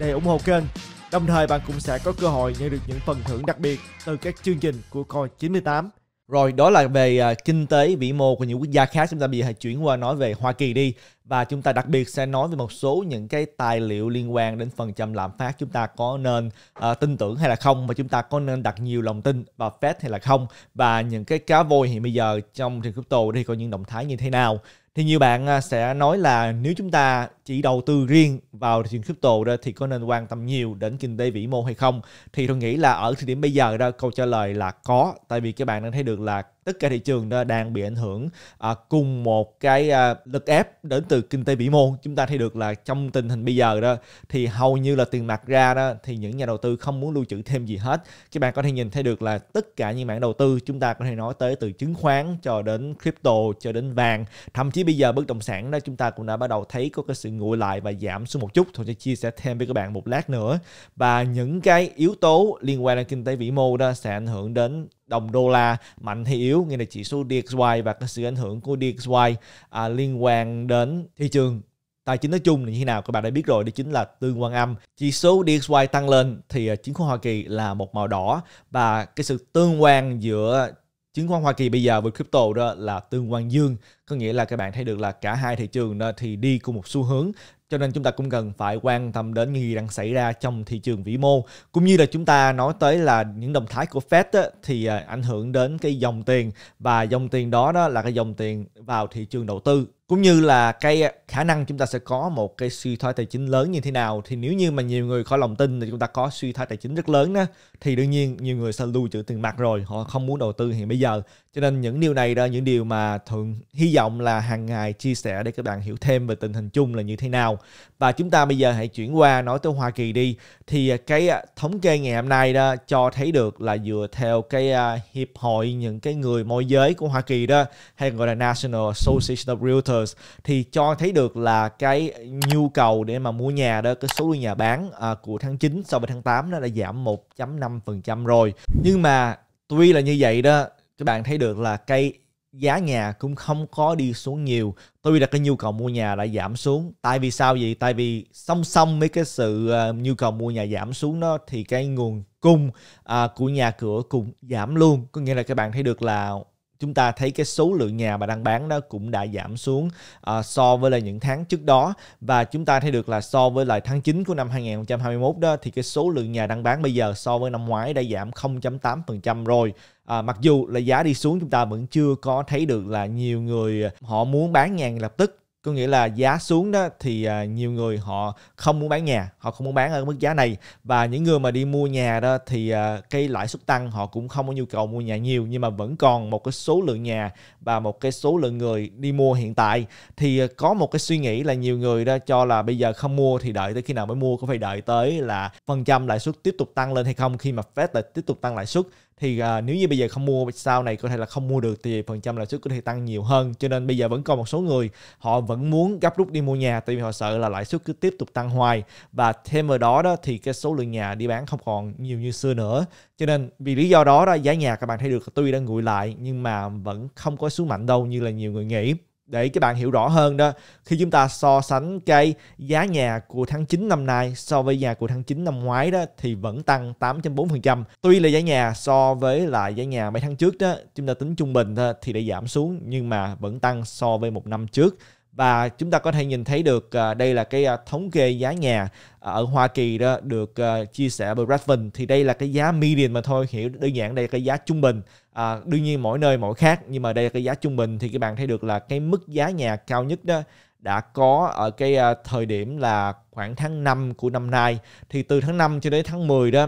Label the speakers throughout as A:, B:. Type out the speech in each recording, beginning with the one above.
A: để ủng hộ kênh. Đồng thời bạn cũng sẽ có cơ hội nhận được những phần thưởng đặc biệt từ các chương trình của Coi 98. Rồi đó là về uh, kinh tế vĩ mô của những quốc gia khác chúng ta bây giờ hãy chuyển qua nói về Hoa Kỳ đi và chúng ta đặc biệt sẽ nói về một số những cái tài liệu liên quan đến phần trăm lạm phát chúng ta có nên uh, tin tưởng hay là không và chúng ta có nên đặt nhiều lòng tin vào Fed hay là không và những cái cá voi hiện bây giờ trong thị trường crypto thì có những động thái như thế nào thì nhiều bạn à, sẽ nói là nếu chúng ta chỉ đầu tư riêng vào thị trường crypto đó thì có nên quan tâm nhiều đến kinh tế vĩ mô hay không thì tôi nghĩ là ở thời điểm bây giờ đó câu trả lời là có tại vì các bạn đang thấy được là tất cả thị trường đang bị ảnh hưởng à, cùng một cái à, lực ép đến từ kinh tế vĩ mô chúng ta thấy được là trong tình hình bây giờ đó thì hầu như là tiền mặt ra đó thì những nhà đầu tư không muốn lưu trữ thêm gì hết các bạn có thể nhìn thấy được là tất cả những mảng đầu tư chúng ta có thể nói tới từ chứng khoán cho đến crypto cho đến vàng thậm chí bây giờ bất động sản đó chúng ta cũng đã bắt đầu thấy có cái sự nguội lại và giảm xuống một chút thôi sẽ chia sẻ thêm với các bạn một lát nữa và những cái yếu tố liên quan đến kinh tế vĩ mô đó sẽ ảnh hưởng đến đồng đô la mạnh hay yếu nghĩa là chỉ số DXY và cái sự ảnh hưởng của DXY à, liên quan đến thị trường tài chính nói chung là như thế nào các bạn đã biết rồi đó chính là tương quan âm chỉ số DXY tăng lên thì à, chứng khoán Hoa Kỳ là một màu đỏ và cái sự tương quan giữa chứng khoán Hoa Kỳ bây giờ với crypto đó là tương quan dương có nghĩa là các bạn thấy được là cả hai thị trường đó thì đi cùng một xu hướng cho nên chúng ta cũng cần phải quan tâm đến những gì đang xảy ra trong thị trường vĩ mô cũng như là chúng ta nói tới là những động thái của Fed á, thì à, ảnh hưởng đến cái dòng tiền và dòng tiền đó đó là cái dòng tiền vào thị trường đầu tư cũng như là cái à, khả năng chúng ta sẽ có một cái suy thoái tài chính lớn như thế nào thì nếu như mà nhiều người có lòng tin thì chúng ta có suy thoái tài chính rất lớn đó thì đương nhiên nhiều người sẽ lưu trữ tiền mặt rồi họ không muốn đầu tư hiện bây giờ cho nên những điều này đó những điều mà thường hy vọng là hàng ngày chia sẻ để các bạn hiểu thêm về tình hình chung là như thế nào và chúng ta bây giờ hãy chuyển qua nói tới Hoa Kỳ đi thì à, cái à, thống kê ngày hôm nay đó cho thấy được là dựa theo cái hiệp hội những cái người môi giới của Hoa Kỳ đó hay gọi là National Association of Realtors Realtors thì cho thấy được là cái nhu cầu để mà mua nhà đó cái số lượng nhà bán à, của tháng 9 so với tháng 8 nó đã giảm 1.5% rồi nhưng mà tuy là như vậy đó các bạn thấy được là cái giá nhà cũng không có đi xuống nhiều tuy là cái nhu cầu mua nhà đã giảm xuống tại vì sao vậy tại vì song song với cái sự uh, nhu cầu mua nhà giảm xuống đó thì cái nguồn cung uh, của nhà cửa cũng giảm luôn có nghĩa là các bạn thấy được là chúng ta thấy cái số lượng nhà mà đang bán đó cũng đã giảm xuống uh, so với là những tháng trước đó và chúng ta thấy được là so với lại tháng 9 của năm 2021 đó thì cái số lượng nhà đang bán bây giờ so với năm ngoái đã giảm 0.8% rồi. À, mặc dù là giá đi xuống chúng ta vẫn chưa có thấy được là nhiều người họ muốn bán nhà ngay lập tức có nghĩa là giá xuống đó thì à, nhiều người họ không muốn bán nhà họ không muốn bán ở mức giá này và những người mà đi mua nhà đó thì à, cái lãi suất tăng họ cũng không có nhu cầu mua nhà nhiều nhưng mà vẫn còn một cái số lượng nhà và một cái số lượng người đi mua hiện tại thì à, có một cái suy nghĩ là nhiều người đó cho là bây giờ không mua thì đợi tới khi nào mới mua có phải đợi tới là phần trăm lãi suất tiếp tục tăng lên hay không khi mà Fed lại tiếp tục tăng lãi suất thì à, nếu như bây giờ không mua sau này có thể là không mua được thì phần trăm lãi suất có thể tăng nhiều hơn cho nên bây giờ vẫn còn một số người họ vẫn muốn gấp rút đi mua nhà tại vì họ sợ là lãi suất cứ tiếp tục tăng hoài và thêm vào đó đó thì cái số lượng nhà đi bán không còn nhiều như xưa nữa cho nên vì lý do đó đó giá nhà các bạn thấy được tuy đã nguội lại nhưng mà vẫn không có xuống mạnh đâu như là nhiều người nghĩ để các bạn hiểu rõ hơn đó khi chúng ta so sánh cái giá nhà của tháng 9 năm nay so với nhà của tháng 9 năm ngoái đó thì vẫn tăng 8.4% tuy là giá nhà so với lại giá nhà mấy tháng trước đó chúng ta tính trung bình thôi thì đã giảm xuống nhưng mà vẫn tăng so với một năm trước và chúng ta có thể nhìn thấy được à, đây là cái à, thống kê giá nhà à, ở Hoa Kỳ đó được chia sẻ bởi Redfin thì đây là cái giá median mà thôi hiểu đơn giản đây là cái giá trung bình à, đương nhiên mỗi nơi mỗi khác nhưng mà đây là cái giá trung bình thì các bạn thấy được là cái mức giá nhà cao nhất đó đã có ở cái thời điểm là khoảng tháng 5 của năm nay thì từ tháng 5 cho đến tháng 10 đó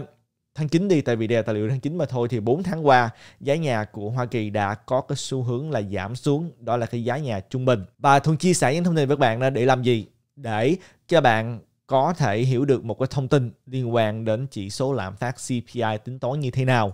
A: tháng 9 đi tại vì đây là tài liệu tháng 9 mà thôi thì 4 tháng qua giá nhà của Hoa Kỳ đã có cái xu hướng là giảm xuống đó là cái giá nhà trung bình và thường chia sẻ những thông tin với các bạn là để làm gì để cho bạn có thể hiểu được một cái thông tin liên quan đến chỉ số lạm phát CPI tính toán như thế nào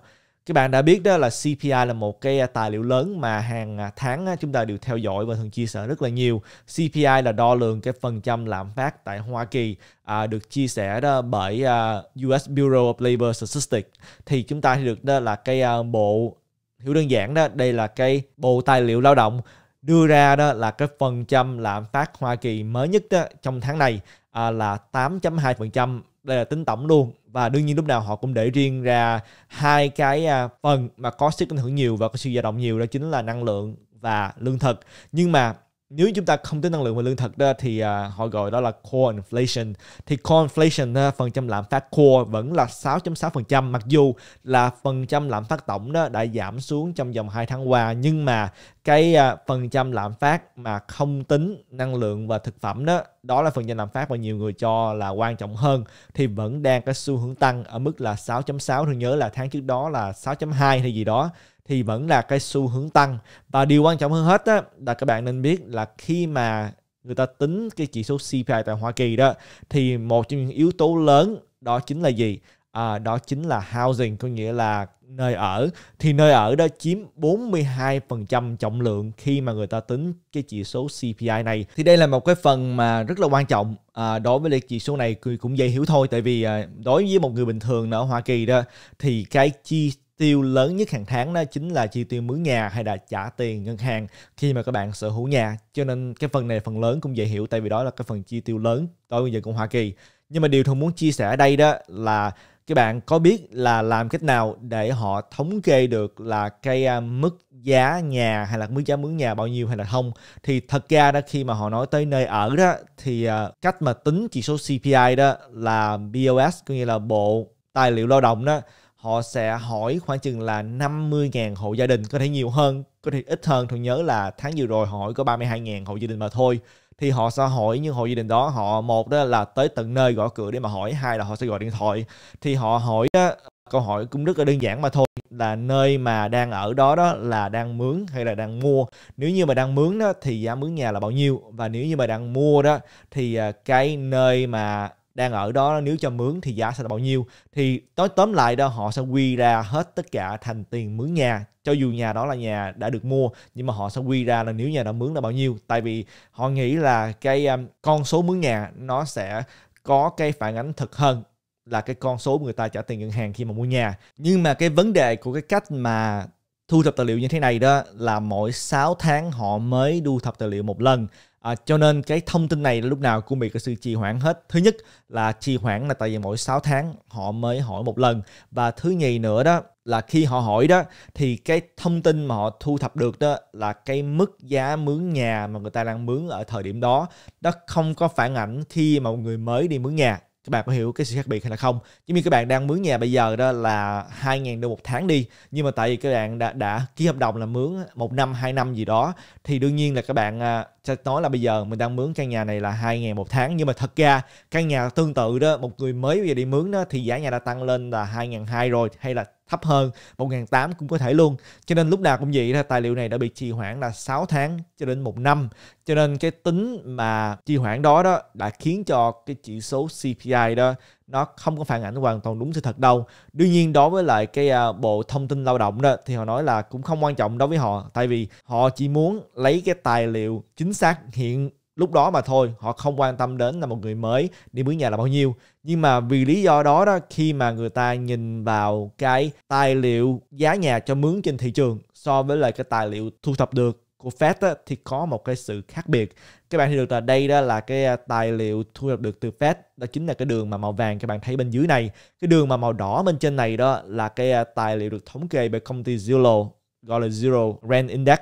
A: các bạn đã biết đó là CPI là một cái à, tài liệu lớn mà hàng à, tháng chúng ta đều theo dõi và thường chia sẻ rất là nhiều. CPI là đo lường cái phần trăm lạm phát tại Hoa Kỳ à, được chia sẻ đó bởi à, US Bureau of Labor Statistics. Thì chúng ta được đó là cái bộ hiểu đơn giản đó đây là cái bộ tài liệu lao động đưa ra đó là cái phần trăm lạm phát Hoa Kỳ mới nhất đó, trong tháng này à, là 8.2% đây là tính tổng luôn và đương nhiên lúc nào họ cũng để riêng ra hai cái à, phần mà có sức ảnh hưởng nhiều và có sự dao động nhiều đó chính là năng lượng và lương thực nhưng mà nếu chúng ta không tính năng lượng và lương thực đó thì à, họ gọi đó là core inflation thì core inflation đó, phần trăm lạm phát core vẫn là 6.6% mặc dù là phần trăm lạm phát tổng đó đã giảm xuống trong vòng 2 tháng qua nhưng mà cái à, phần trăm lạm phát mà không tính năng lượng và thực phẩm đó đó là phần trăm lạm phát mà nhiều người cho là quan trọng hơn thì vẫn đang có xu hướng tăng ở mức là 6.6 tôi nhớ là tháng trước đó là 6.2 hay gì đó thì vẫn là cái xu hướng tăng và điều quan trọng hơn hết đó là các bạn nên biết là khi mà người ta tính cái chỉ số CPI tại Hoa Kỳ đó thì một trong những yếu tố lớn đó chính là gì à, đó chính là housing có nghĩa là nơi ở thì nơi ở đó chiếm 42% trọng lượng khi mà người ta tính cái chỉ số CPI này thì đây là một cái phần mà rất là quan trọng à, đối với cái chỉ số này cũng dễ hiểu thôi tại vì à, đối với một người bình thường ở Hoa Kỳ đó thì cái chi tiêu lớn nhất hàng tháng đó chính là chi tiêu mướn nhà hay là trả tiền ngân hàng khi mà các bạn sở hữu nhà cho nên cái phần này phần lớn cũng dễ hiểu tại vì đó là cái phần chi tiêu lớn đối với dân cộng Hoa Kỳ nhưng mà điều thông muốn chia sẻ ở đây đó là các bạn có biết là làm cách nào để họ thống kê được là cái à, mức giá nhà hay là mức giá mướn nhà bao nhiêu hay là không thì thật ra đó khi mà họ nói tới nơi ở đó thì à, cách mà tính chỉ số CPI đó là BOS có nghĩa là bộ tài liệu lao động đó họ sẽ hỏi khoảng chừng là 50.000 hộ gia đình có thể nhiều hơn có thể ít hơn thường nhớ là tháng vừa rồi họ hỏi có 32.000 hộ gia đình mà thôi thì họ sẽ hỏi những hộ gia đình đó họ một đó là tới tận nơi gõ cửa để mà hỏi hai là họ sẽ gọi điện thoại thì họ hỏi đó, câu hỏi cũng rất là đơn giản mà thôi là nơi mà đang ở đó đó là đang mướn hay là đang mua nếu như mà đang mướn đó thì giá mướn nhà là bao nhiêu và nếu như mà đang mua đó thì à, cái nơi mà đang ở đó nếu cho mướn thì giá sẽ là bao nhiêu thì tối tóm lại đó họ sẽ quy ra hết tất cả thành tiền mướn nhà cho dù nhà đó là nhà đã được mua nhưng mà họ sẽ quy ra là nếu nhà đã mướn là bao nhiêu tại vì họ nghĩ là cái um, con số mướn nhà nó sẽ có cái phản ánh thực hơn là cái con số người ta trả tiền ngân hàng khi mà mua nhà nhưng mà cái vấn đề của cái cách mà thu thập tài liệu như thế này đó là mỗi 6 tháng họ mới thu thập tài liệu một lần À, cho nên cái thông tin này lúc nào cũng bị cái sự trì hoãn hết. Thứ nhất là trì hoãn là tại vì mỗi 6 tháng họ mới hỏi một lần và thứ nhì nữa đó là khi họ hỏi đó thì cái thông tin mà họ thu thập được đó là cái mức giá mướn nhà mà người ta đang mướn ở thời điểm đó đó không có phản ảnh khi mà một người mới đi mướn nhà các bạn có hiểu cái sự khác biệt hay là không giống như các bạn đang mướn nhà bây giờ đó là 2.000 đô một tháng đi nhưng mà tại vì các bạn đã, đã ký hợp đồng là mướn một năm hai năm gì đó thì đương nhiên là các bạn à, sẽ nói là bây giờ mình đang mướn căn nhà này là 2 ngàn một tháng nhưng mà thật ra căn nhà tương tự đó một người mới bây giờ đi mướn đó thì giá nhà đã tăng lên là 2 ngàn hai rồi hay là thấp hơn 1 tám cũng có thể luôn cho nên lúc nào cũng vậy tài liệu này đã bị trì hoãn là 6 tháng cho đến một năm cho nên cái tính mà trì hoãn đó đó đã khiến cho cái chỉ số CPI đó nó không có phản ảnh hoàn toàn đúng sự thật đâu đương nhiên đối với lại cái à, bộ thông tin lao động đó thì họ nói là cũng không quan trọng đối với họ tại vì họ chỉ muốn lấy cái tài liệu chính xác hiện lúc đó mà thôi họ không quan tâm đến là một người mới đi mướn nhà là bao nhiêu nhưng mà vì lý do đó đó khi mà người ta nhìn vào cái tài liệu giá nhà cho mướn trên thị trường so với lại cái tài liệu thu thập được của Fed á, thì có một cái sự khác biệt các bạn thấy được là đây đó là cái à, tài liệu thu thập được từ Fed đó chính là cái đường mà màu vàng các bạn thấy bên dưới này cái đường mà màu đỏ bên trên này đó là cái à, tài liệu được thống kê bởi công ty Zillow gọi là Zero Rent Index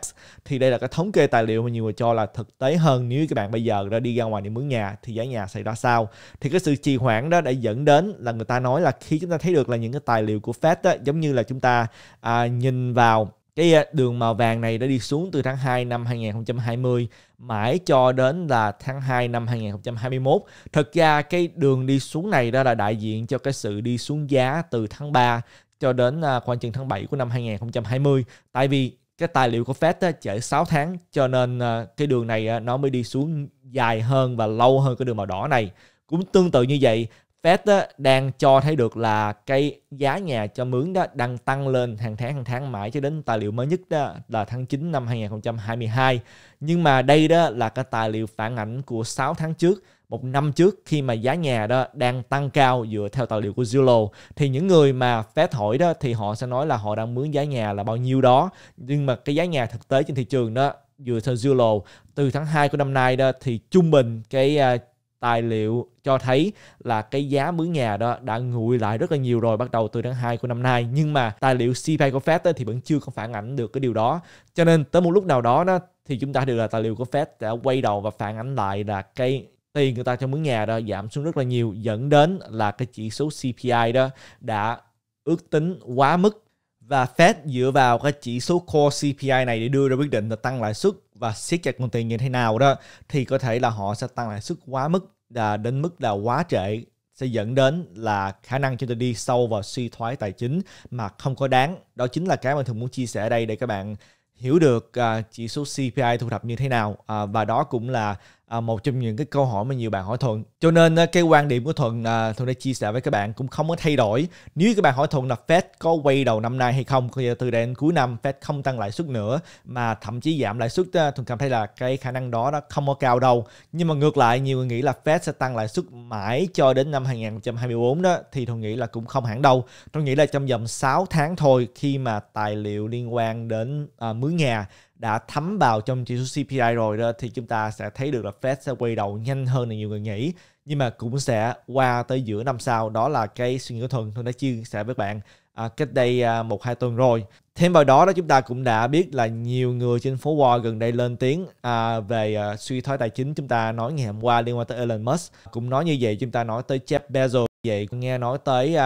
A: thì đây là cái thống kê tài liệu mà nhiều người cho là thực tế hơn nếu các bạn bây giờ đã đi ra ngoài để mướn nhà thì giá nhà xảy ra sao thì cái sự trì hoãn đó đã dẫn đến là người ta nói là khi chúng ta thấy được là những cái tài liệu của Fed đó, giống như là chúng ta à, nhìn vào cái à, đường màu vàng này đã đi xuống từ tháng 2 năm 2020 mãi cho đến là tháng 2 năm 2021. thực ra cái đường đi xuống này đó là đại diện cho cái sự đi xuống giá từ tháng 3 cho đến à, khoảng chừng tháng 7 của năm 2020. Tại vì cái tài liệu của Fed chở 6 tháng cho nên à, cái đường này nó mới đi xuống dài hơn và lâu hơn cái đường màu đỏ này. Cũng tương tự như vậy, Fed á, đang cho thấy được là cái giá nhà cho mướn đó đang tăng lên hàng tháng hàng tháng mãi cho đến tài liệu mới nhất đó là tháng 9 năm 2022. Nhưng mà đây đó là cái tài liệu phản ảnh của 6 tháng trước một năm trước khi mà giá nhà đó đang tăng cao dựa theo tài liệu của Zillow thì những người mà Fed hỏi đó thì họ sẽ nói là họ đang mướn giá nhà là bao nhiêu đó nhưng mà cái giá nhà thực tế trên thị trường đó dựa theo Zillow từ tháng 2 của năm nay đó thì trung bình cái à, tài liệu cho thấy là cái giá mướn nhà đó đã nguội lại rất là nhiều rồi bắt đầu từ tháng 2 của năm nay nhưng mà tài liệu CPI của Fed thì vẫn chưa có phản ảnh được cái điều đó cho nên tới một lúc nào đó đó thì chúng ta được là tài liệu của Fed đã quay đầu và phản ảnh lại là cái tiền người ta cho mướn nhà đó giảm xuống rất là nhiều dẫn đến là cái chỉ số CPI đó đã ước tính quá mức và Fed dựa vào cái chỉ số core CPI này để đưa ra quyết định là tăng lãi suất và siết chặt nguồn tiền như thế nào đó thì có thể là họ sẽ tăng lãi suất quá mức là đến mức là quá trễ sẽ dẫn đến là khả năng chúng ta đi sâu vào suy thoái tài chính mà không có đáng. Đó chính là cái mà thường muốn chia sẻ ở đây để các bạn hiểu được uh, chỉ số CPI thu thập như thế nào uh, và đó cũng là à, một trong những cái câu hỏi mà nhiều bạn hỏi thuận cho nên à, cái quan điểm của thuận à, thuận đã chia sẻ với các bạn cũng không có thay đổi nếu các bạn hỏi thuận là fed có quay đầu năm nay hay không thì từ đây đến cuối năm fed không tăng lãi suất nữa mà thậm chí giảm lãi suất à, thuận cảm thấy là cái khả năng đó nó không có cao đâu nhưng mà ngược lại nhiều người nghĩ là fed sẽ tăng lãi suất mãi cho đến năm 2024 đó thì thuận nghĩ là cũng không hẳn đâu thuận nghĩ là trong vòng 6 tháng thôi khi mà tài liệu liên quan đến à, mướn nhà đã thấm vào trong chỉ số CPI rồi đó thì chúng ta sẽ thấy được là Fed sẽ quay đầu nhanh hơn là nhiều người nghĩ nhưng mà cũng sẽ qua tới giữa năm sau đó là cái suy nghĩ của thuần tôi đã chia sẻ với bạn à, cách đây à, một hai tuần rồi thêm vào đó đó chúng ta cũng đã biết là nhiều người trên phố Wall gần đây lên tiếng à, về à, suy thoái tài chính chúng ta nói ngày hôm qua liên quan tới Elon Musk cũng nói như vậy chúng ta nói tới Jeff Bezos vậy cũng nghe nói tới um,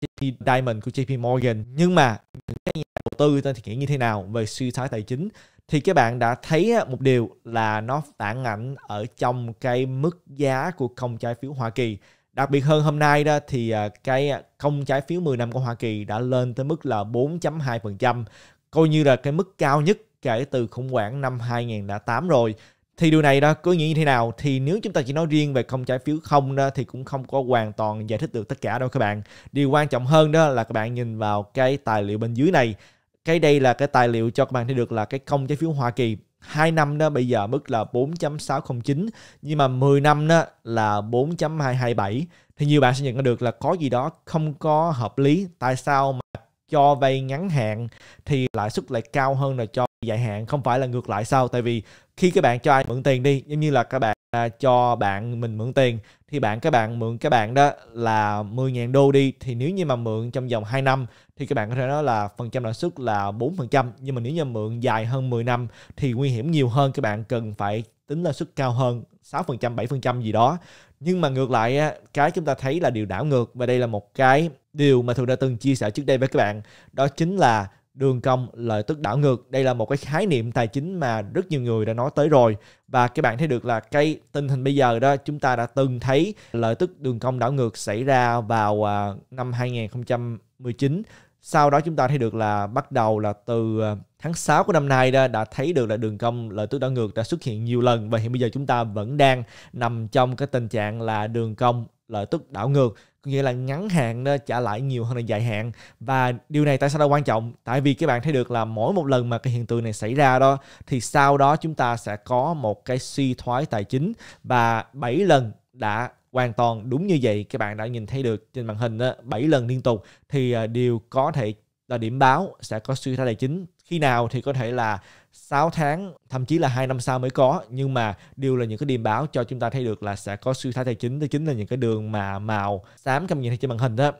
A: à, JP Diamond của JP Morgan nhưng mà những cái nhà đầu tư ta thì nghĩ như thế nào về suy thoái tài chính thì các bạn đã thấy một điều là nó phản ảnh ở trong cái mức giá của công trái phiếu Hoa Kỳ. Đặc biệt hơn hôm nay đó thì à, cái công à, trái phiếu 10 năm của Hoa Kỳ đã lên tới mức là 4.2%, coi như là cái mức cao nhất kể từ khủng hoảng năm 2008 rồi. Thì điều này đó có nghĩa như thế nào? Thì nếu chúng ta chỉ nói riêng về công trái phiếu không đó thì cũng không có hoàn toàn giải thích được tất cả đâu các bạn. Điều quan trọng hơn đó là các bạn nhìn vào cái tài liệu bên dưới này cái đây là cái tài liệu cho các bạn thấy được là cái công trái phiếu Hoa Kỳ 2 năm đó bây giờ mức là 4.609 nhưng mà 10 năm đó là 4.227 thì nhiều bạn sẽ nhận ra được là có gì đó không có hợp lý tại sao mà cho vay ngắn hạn thì lãi suất lại cao hơn là cho dài hạn không phải là ngược lại sao tại vì khi các bạn cho ai mượn tiền đi giống như là các bạn à, cho bạn mình mượn tiền thì bạn các bạn mượn các bạn đó là 10.000 đô đi thì nếu như mà mượn trong vòng 2 năm thì các bạn có thể nói là phần trăm lãi suất là 4% nhưng mà nếu như mượn dài hơn 10 năm thì nguy hiểm nhiều hơn các bạn cần phải tính lãi suất cao hơn 6% 7% gì đó nhưng mà ngược lại cái chúng ta thấy là điều đảo ngược và đây là một cái điều mà thường đã từng chia sẻ trước đây với các bạn đó chính là đường cong lợi tức đảo ngược đây là một cái khái niệm tài chính mà rất nhiều người đã nói tới rồi và các bạn thấy được là cái tình hình bây giờ đó chúng ta đã từng thấy lợi tức đường cong đảo ngược xảy ra vào à, năm 2019 sau đó chúng ta thấy được là bắt đầu là từ à, tháng 6 của năm nay đã, đã thấy được là đường cong lợi tức đảo ngược đã xuất hiện nhiều lần và hiện bây giờ chúng ta vẫn đang nằm trong cái tình trạng là đường cong lợi tức đảo ngược nghĩa là ngắn hạn đó trả lãi nhiều hơn là dài hạn và điều này tại sao nó quan trọng tại vì các bạn thấy được là mỗi một lần mà cái hiện tượng này xảy ra đó thì sau đó chúng ta sẽ có một cái suy thoái tài chính và 7 lần đã hoàn toàn đúng như vậy các bạn đã nhìn thấy được trên màn hình đó, 7 lần liên tục thì à, điều có thể là điểm báo sẽ có suy thoái tài chính khi nào thì có thể là 6 tháng thậm chí là hai năm sau mới có nhưng mà đều là những cái điểm báo cho chúng ta thấy được là sẽ có suy thoái tài chính đó chính là những cái đường mà màu xám các bạn nhìn thấy trên màn hình đó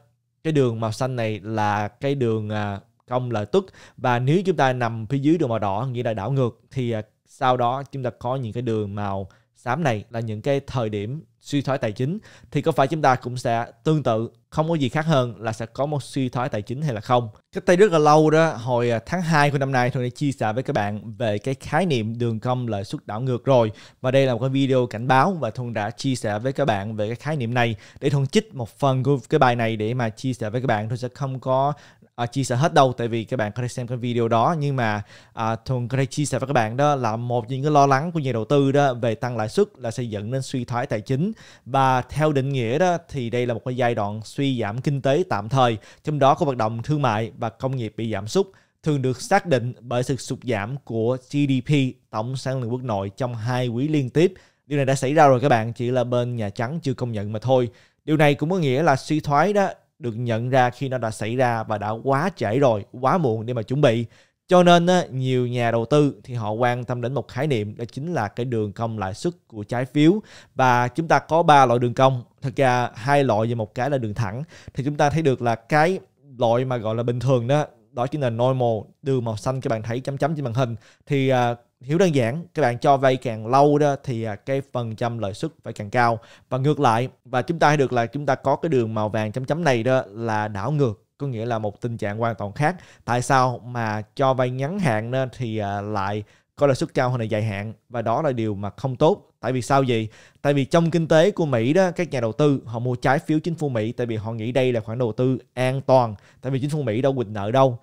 A: cái đường màu xanh này là cái đường à, công lợi tức và nếu chúng ta nằm phía dưới đường màu đỏ nghĩa là đảo ngược thì à, sau đó chúng ta có những cái đường màu xám này là những cái thời điểm suy thoái tài chính thì có phải chúng ta cũng sẽ tương tự không có gì khác hơn là sẽ có một suy thoái tài chính hay là không cách đây rất là lâu đó hồi à, tháng 2 của năm nay tôi đã chia sẻ với các bạn về cái khái niệm đường cong lợi suất đảo ngược rồi và đây là một cái video cảnh báo và thuần đã chia sẻ với các bạn về cái khái niệm này để thuần chích một phần của cái bài này để mà chia sẻ với các bạn tôi sẽ không có à, chia sẻ hết đâu tại vì các bạn có thể xem cái video đó nhưng mà à, thường có thể chia sẻ với các bạn đó là một những cái lo lắng của nhà đầu tư đó về tăng lãi suất là sẽ dẫn đến suy thoái tài chính và theo định nghĩa đó thì đây là một cái giai đoạn suy giảm kinh tế tạm thời trong đó có hoạt động thương mại và công nghiệp bị giảm sút thường được xác định bởi sự sụt giảm của GDP tổng sản lượng quốc nội trong hai quý liên tiếp điều này đã xảy ra rồi các bạn chỉ là bên nhà trắng chưa công nhận mà thôi điều này cũng có nghĩa là suy thoái đó được nhận ra khi nó đã xảy ra và đã quá trễ rồi, quá muộn để mà chuẩn bị. Cho nên nhiều nhà đầu tư thì họ quan tâm đến một khái niệm đó chính là cái đường cong lãi suất của trái phiếu và chúng ta có ba loại đường cong. Thực ra hai loại và một cái là đường thẳng thì chúng ta thấy được là cái loại mà gọi là bình thường đó đó chính là normal đường màu xanh các bạn thấy chấm chấm trên màn hình thì à, hiểu đơn giản các bạn cho vay càng lâu đó thì à, cái phần trăm lợi suất phải càng cao và ngược lại và chúng ta thấy được là chúng ta có cái đường màu vàng chấm chấm này đó là đảo ngược có nghĩa là một tình trạng hoàn toàn khác tại sao mà cho vay ngắn hạn đó thì à, lại có lãi suất cao hơn là dài hạn và đó là điều mà không tốt tại vì sao gì tại vì trong kinh tế của mỹ đó các nhà đầu tư họ mua trái phiếu chính phủ mỹ tại vì họ nghĩ đây là khoản đầu tư an toàn tại vì chính phủ mỹ đâu quỵt nợ đâu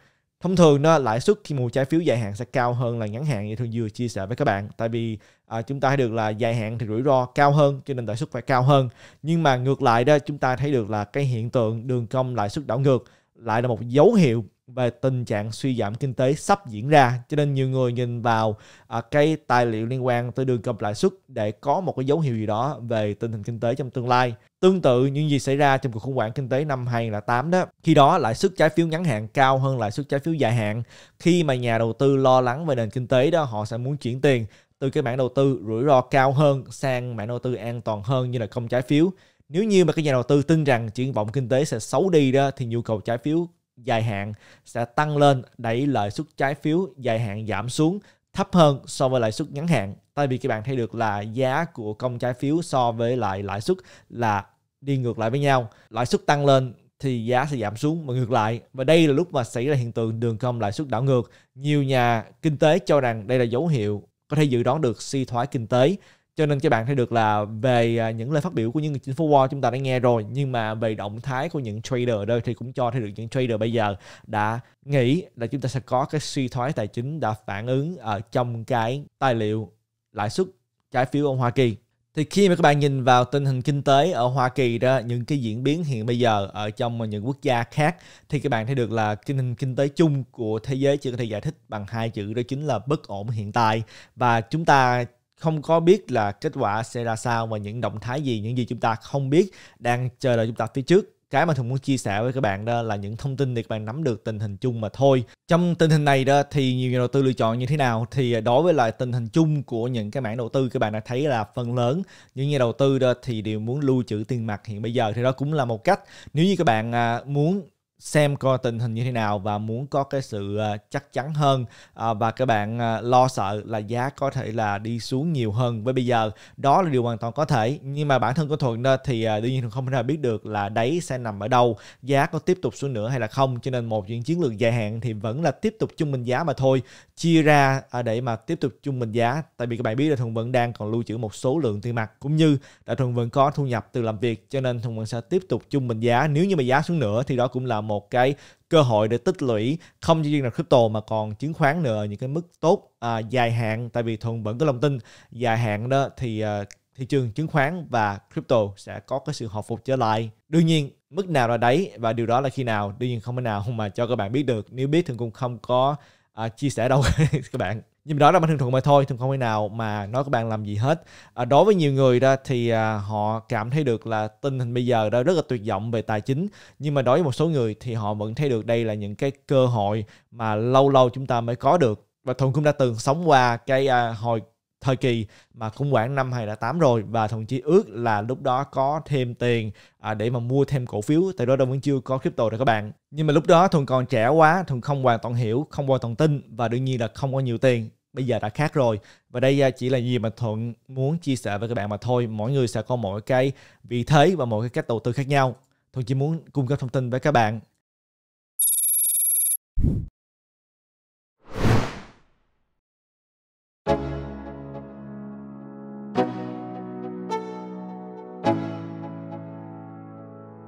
A: thông thường đó lãi suất khi mua trái phiếu dài hạn sẽ cao hơn là ngắn hạn như thương vừa chia sẻ với các bạn tại vì à, chúng ta thấy được là dài hạn thì rủi ro cao hơn cho nên lãi suất phải cao hơn nhưng mà ngược lại đó chúng ta thấy được là cái hiện tượng đường cong lãi suất đảo ngược lại là một dấu hiệu về tình trạng suy giảm kinh tế sắp diễn ra cho nên nhiều người nhìn vào à, cái tài liệu liên quan tới đường cập lãi suất để có một cái dấu hiệu gì đó về tình hình kinh tế trong tương lai tương tự những gì xảy ra trong cuộc khủng hoảng kinh tế năm 2008 đó khi đó lãi suất trái phiếu ngắn hạn cao hơn lãi suất trái phiếu dài hạn khi mà nhà đầu tư lo lắng về nền kinh tế đó họ sẽ muốn chuyển tiền từ cái mảng đầu tư rủi ro cao hơn sang mảng đầu tư an toàn hơn như là công trái phiếu nếu như mà cái nhà đầu tư tin rằng triển vọng kinh tế sẽ xấu đi đó thì nhu cầu trái phiếu dài hạn sẽ tăng lên đẩy lãi suất trái phiếu dài hạn giảm xuống thấp hơn so với lãi suất ngắn hạn tại vì các bạn thấy được là giá của công trái phiếu so với lại lãi suất là đi ngược lại với nhau lãi suất tăng lên thì giá sẽ giảm xuống mà ngược lại và đây là lúc mà xảy ra hiện tượng đường cong lãi suất đảo ngược nhiều nhà kinh tế cho rằng đây là dấu hiệu có thể dự đoán được suy thoái kinh tế cho nên các bạn thấy được là về à, những lời phát biểu của những người chính phủ Wall chúng ta đã nghe rồi nhưng mà về động thái của những trader ở đây thì cũng cho thấy được những trader bây giờ đã nghĩ là chúng ta sẽ có cái suy thoái tài chính đã phản ứng ở à, trong cái tài liệu lãi suất trái phiếu ở Hoa Kỳ thì khi mà các bạn nhìn vào tình hình kinh tế ở Hoa Kỳ đó những cái diễn biến hiện bây giờ ở trong những quốc gia khác thì các bạn thấy được là tình hình kinh tế chung của thế giới chỉ có thể giải thích bằng hai chữ đó chính là bất ổn hiện tại và chúng ta không có biết là kết quả sẽ ra sao và những động thái gì những gì chúng ta không biết đang chờ đợi chúng ta phía trước cái mà thường muốn chia sẻ với các bạn đó là những thông tin để các bạn nắm được tình hình chung mà thôi trong tình hình này đó thì nhiều nhà đầu tư lựa chọn như thế nào thì đối với lại tình hình chung của những cái mảng đầu tư các bạn đã thấy là phần lớn những nhà đầu tư đó thì đều muốn lưu trữ tiền mặt hiện bây giờ thì đó cũng là một cách nếu như các bạn à, muốn xem coi tình hình như thế nào và muốn có cái sự ờ, chắc chắn hơn ờ, và các bạn ờ, lo sợ là giá có thể là đi xuống nhiều hơn với bây giờ đó là điều hoàn toàn có thể nhưng mà bản thân của thuận đó thì đương nhiên không thể nào biết được là đáy sẽ nằm ở đâu giá có tiếp tục xuống nữa hay là không cho nên một những chiến lược dài hạn thì vẫn là tiếp tục chung bình giá mà thôi chia ra để mà tiếp tục chung bình giá tại vì các bạn biết là thuận vẫn đang còn lưu trữ một số lượng tiền mặt cũng như là thuận vẫn có thu nhập từ làm việc cho nên thuận vẫn sẽ tiếp tục chung bình giá nếu như mà giá xuống nữa thì đó cũng là một một cái cơ hội để tích lũy không chỉ riêng là crypto mà còn chứng khoán nữa những cái mức tốt à, dài hạn tại vì thuần vẫn có lòng tin dài hạn đó thì à, thị trường chứng khoán và crypto sẽ có cái sự hồi phục trở lại đương nhiên mức nào là đấy và điều đó là khi nào đương nhiên không thể nào mà cho các bạn biết được nếu biết thì cũng không có à, chia sẻ đâu các bạn nhưng mà đó là bánh thường thuận mà thôi thường không thể nào mà nói các bạn làm gì hết à, đối với nhiều người đó thì à, họ cảm thấy được là tình hình bây giờ đó rất là tuyệt vọng về tài chính nhưng mà đối với một số người thì họ vẫn thấy được đây là những cái cơ hội mà lâu lâu chúng ta mới có được và thuận cũng đã từng sống qua cái à, hồi thời kỳ mà khủng hoảng năm hay là tám rồi và thậm chí ước là lúc đó có thêm tiền à, để mà mua thêm cổ phiếu tại đó đâu vẫn chưa có crypto rồi các bạn nhưng mà lúc đó thuần còn trẻ quá thuần không hoàn toàn hiểu không hoàn toàn tin và đương nhiên là không có nhiều tiền bây giờ đã khác rồi và đây à, chỉ là gì mà thuận muốn chia sẻ với các bạn mà thôi mỗi người sẽ có mỗi cái vị thế và mỗi cái cách đầu tư khác nhau thuận chỉ muốn cung cấp thông tin với các bạn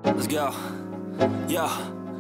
A: Let's go. Yeah.